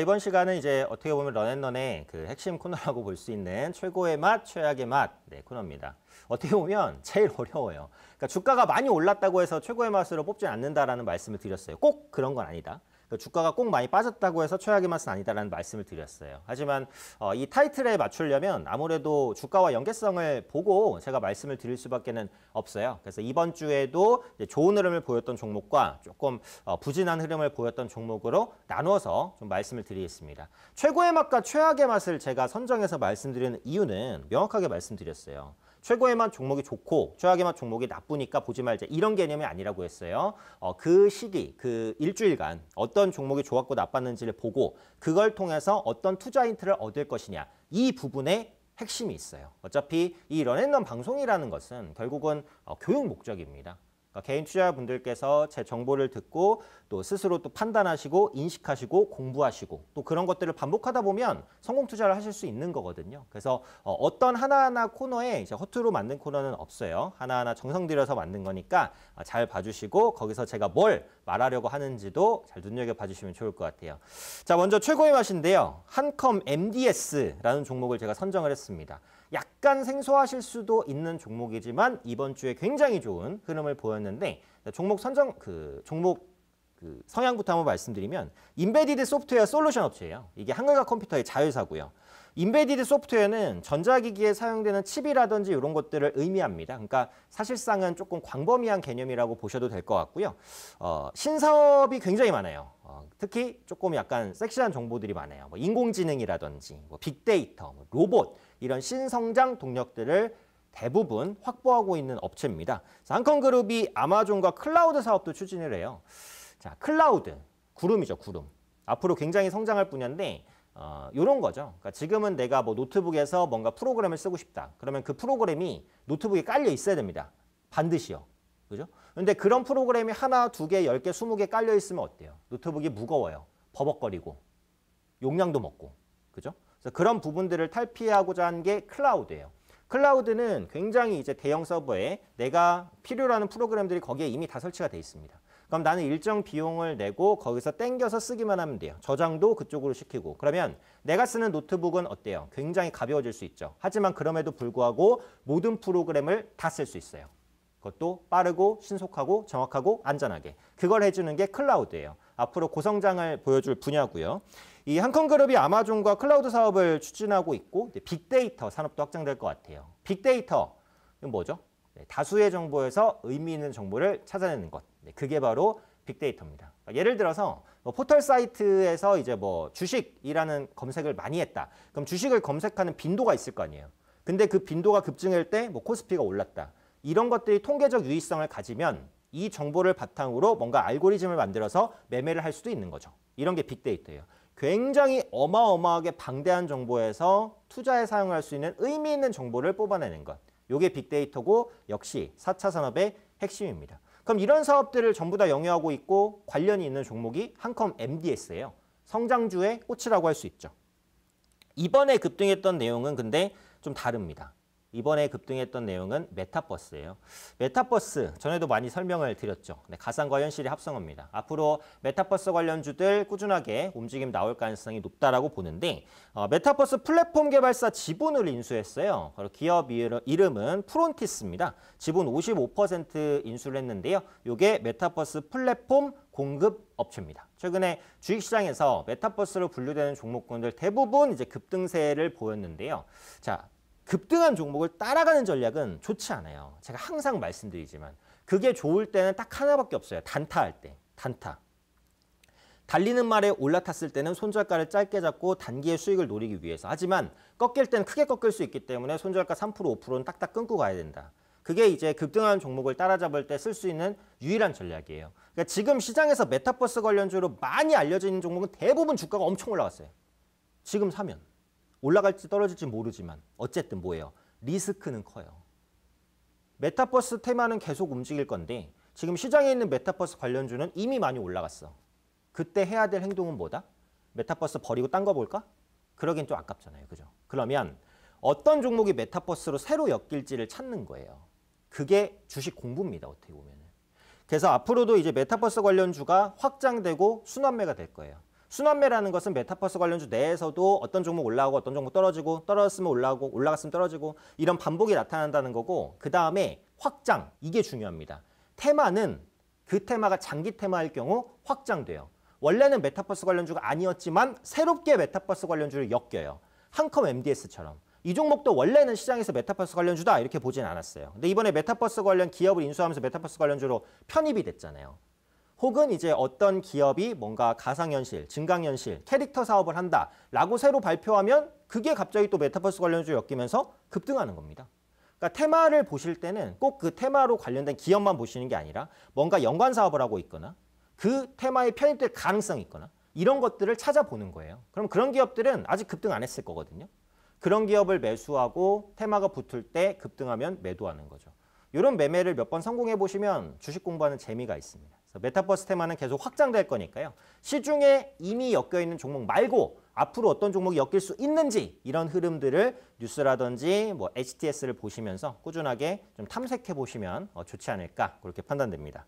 이번 시간은 이제 어떻게 보면 런앤런의 그 핵심 코너라고 볼 수 있는 최고의 맛, 최악의 맛 네, 코너입니다. 어떻게 보면 제일 어려워요. 그러니까 주가가 많이 올랐다고 해서 최고의 맛으로 뽑지 않는다라는 말씀을 드렸어요. 꼭 그런 건 아니다. 그러니까 주가가 꼭 많이 빠졌다고 해서 최악의 맛은 아니다라는 말씀을 드렸어요. 하지만 어, 이 타이틀에 맞추려면 아무래도 주가와 연계성을 보고 제가 말씀을 드릴 수밖에는 없어요. 그래서 이번 주에도 좋은 흐름을 보였던 종목과 조금 어, 부진한 흐름을 보였던 종목으로 나누어서 좀 말씀을 드리겠습니다. 최고의 맛과 최악의 맛을 제가 선정해서 말씀드리는 이유는 명확하게 말씀드렸어요. 최고에만 종목이 좋고 최악에만 종목이 나쁘니까 보지 말자 이런 개념이 아니라고 했어요. 어, 그 시기, 그 일주일간 어떤 종목이 좋았고 나빴는지를 보고 그걸 통해서 어떤 투자 힌트를 얻을 것이냐 이 부분에 핵심이 있어요. 어차피 이 런앤런 방송이라는 것은 결국은 어, 교육 목적입니다. 그러니까 개인 투자자분들께서 제 정보를 듣고 또 스스로 또 판단하시고 인식하시고 공부하시고 또 그런 것들을 반복하다 보면 성공 투자를 하실 수 있는 거거든요. 그래서 어, 어떤 하나하나 코너에 이제 허투루 만든 코너는 없어요. 하나하나 정성 들여서 만든 거니까 아, 잘 봐주시고 거기서 제가 뭘 말하려고 하는지도 잘 눈여겨봐 주시면 좋을 것 같아요. 자 먼저 최고의 맛인데요. 한컴 MDS라는 종목을 제가 선정을 했습니다. 약간 생소하실 수도 있는 종목이지만 이번 주에 굉장히 좋은 흐름을 보였는데 종목 선정 그 종목 그 성향부터 한번 말씀드리면 인베디드 소프트웨어 솔루션 업체예요. 이게 한글과 컴퓨터의 자회사고요. 인베디드 소프트웨어는 전자기기에 사용되는 칩이라든지 이런 것들을 의미합니다. 그러니까 사실상은 조금 광범위한 개념이라고 보셔도 될 것 같고요. 어, 신사업이 굉장히 많아요. 어, 특히 조금 약간 섹시한 정보들이 많아요. 뭐 인공지능이라든지 뭐 빅데이터, 뭐 로봇 이런 신성장 동력들을 대부분 확보하고 있는 업체입니다. 한컨그룹이 아마존과 클라우드 사업도 추진을 해요. 자, 클라우드, 구름이죠, 구름. 앞으로 굉장히 성장할 분야인데 어, 이런 거죠. 그러니까 지금은 내가 뭐 노트북에서 뭔가 프로그램을 쓰고 싶다. 그러면 그 프로그램이 노트북에 깔려 있어야 됩니다. 반드시요. 그죠? 근데 그런 프로그램이 하나, 두 개, 열 개, 스무 개 깔려 있으면 어때요? 노트북이 무거워요. 버벅거리고 용량도 먹고. 그죠? 그래서 그런 부분들을 탈피하고자 한 게 클라우드예요. 클라우드는 굉장히 이제 대형 서버에 내가 필요로 하는 프로그램들이 거기에 이미 다 설치가 돼 있습니다. 그럼 나는 일정 비용을 내고 거기서 땡겨서 쓰기만 하면 돼요. 저장도 그쪽으로 시키고. 그러면 내가 쓰는 노트북은 어때요? 굉장히 가벼워질 수 있죠. 하지만 그럼에도 불구하고 모든 프로그램을 다 쓸 수 있어요. 그것도 빠르고 신속하고 정확하고 안전하게. 그걸 해주는 게 클라우드예요. 앞으로 고성장을 보여줄 분야고요. 이 한컴그룹이 아마존과 클라우드 사업을 추진하고 있고 빅데이터 산업도 확장될 것 같아요. 빅데이터, 이건 뭐죠? 네, 다수의 정보에서 의미 있는 정보를 찾아내는 것. 네, 그게 바로 빅데이터입니다. 그러니까 예를 들어서 뭐 포털 사이트에서 이제 뭐 주식이라는 검색을 많이 했다. 그럼 주식을 검색하는 빈도가 있을 거 아니에요. 근데 그 빈도가 급증할 때 뭐 코스피가 올랐다. 이런 것들이 통계적 유의성을 가지면 이 정보를 바탕으로 뭔가 알고리즘을 만들어서 매매를 할 수도 있는 거죠. 이런 게 빅데이터예요. 굉장히 어마어마하게 방대한 정보에서 투자에 사용할 수 있는 의미 있는 정보를 뽑아내는 것. 이게 빅데이터고 역시 4차 산업의 핵심입니다. 그럼 이런 사업들을 전부 다 영위하고 있고 관련이 있는 종목이 한컴 MDS예요. 성장주의 꽃이라고 할 수 있죠. 이번에 급등했던 내용은 근데 좀 다릅니다. 이번에 급등했던 내용은 메타버스예요. 메타버스 전에도 많이 설명을 드렸죠. 네, 가상과 현실의 합성어입니다. 앞으로 메타버스 관련주들 꾸준하게 움직임 나올 가능성이 높다라고 보는데 어, 메타버스 플랫폼 개발사 지분을 인수했어요. 바로 기업 이름은 프론티스입니다. 지분 55% 인수를 했는데요. 이게 메타버스 플랫폼 공급 업체입니다. 최근에 주식시장에서 메타버스로 분류되는 종목군들 대부분 이제 급등세를 보였는데요. 자, 급등한 종목을 따라가는 전략은 좋지 않아요. 제가 항상 말씀드리지만 그게 좋을 때는 딱 하나밖에 없어요. 단타할 때. 단타. 달리는 말에 올라탔을 때는 손절가를 짧게 잡고 단기의 수익을 노리기 위해서. 하지만 꺾일 때는 크게 꺾일 수 있기 때문에 손절가 3% 5%는 딱딱 끊고 가야 된다. 그게 이제 급등한 종목을 따라잡을 때 쓸 수 있는 유일한 전략이에요. 그러니까 지금 시장에서 메타버스 관련주로 많이 알려져 있는 종목은 대부분 주가가 엄청 올라갔어요. 지금 사면. 올라갈지 떨어질지 모르지만 어쨌든 뭐예요? 리스크는 커요. 메타버스 테마는 계속 움직일 건데 지금 시장에 있는 메타버스 관련주는 이미 많이 올라갔어. 그때 해야 될 행동은 뭐다? 메타버스 버리고 딴 거 볼까? 그러긴 좀 아깝잖아요. 그죠? 그러면 어떤 종목이 메타버스로 새로 엮일지를 찾는 거예요. 그게 주식 공부입니다. 어떻게 보면은. 그래서 앞으로도 이제 메타버스 관련주가 확장되고 순환매가 될 거예요. 순환매라는 것은 메타버스 관련주 내에서도 어떤 종목 올라오고 어떤 종목 떨어지고 떨어졌으면 올라오고 올라갔으면 떨어지고 이런 반복이 나타난다는 거고 그 다음에 확장 이게 중요합니다. 테마는 그 테마가 장기 테마일 경우 확장돼요. 원래는 메타버스 관련주가 아니었지만 새롭게 메타버스 관련주를 엮여요. 한컴 MDS처럼. 이 종목도 원래는 시장에서 메타버스 관련주다 이렇게 보진 않았어요. 근데 이번에 메타버스 관련 기업을 인수하면서 메타버스 관련주로 편입이 됐잖아요. 혹은 이제 어떤 기업이 뭔가 가상현실, 증강현실, 캐릭터 사업을 한다라고 새로 발표하면 그게 갑자기 또 메타버스 관련주로 엮이면서 급등하는 겁니다. 그러니까 테마를 보실 때는 꼭 그 테마로 관련된 기업만 보시는 게 아니라 뭔가 연관 사업을 하고 있거나 그 테마에 편입될 가능성이 있거나 이런 것들을 찾아보는 거예요. 그럼 그런 기업들은 아직 급등 안 했을 거거든요. 그런 기업을 매수하고 테마가 붙을 때 급등하면 매도하는 거죠. 이런 매매를 몇 번 성공해 보시면 주식 공부하는 재미가 있습니다. 메타버스 테마는 계속 확장될 거니까요. 시중에 이미 엮여 있는 종목 말고 앞으로 어떤 종목이 엮일 수 있는지 이런 흐름들을 뉴스라든지 뭐 HTS를 보시면서 꾸준하게 좀 탐색해 보시면 어, 좋지 않을까 그렇게 판단됩니다.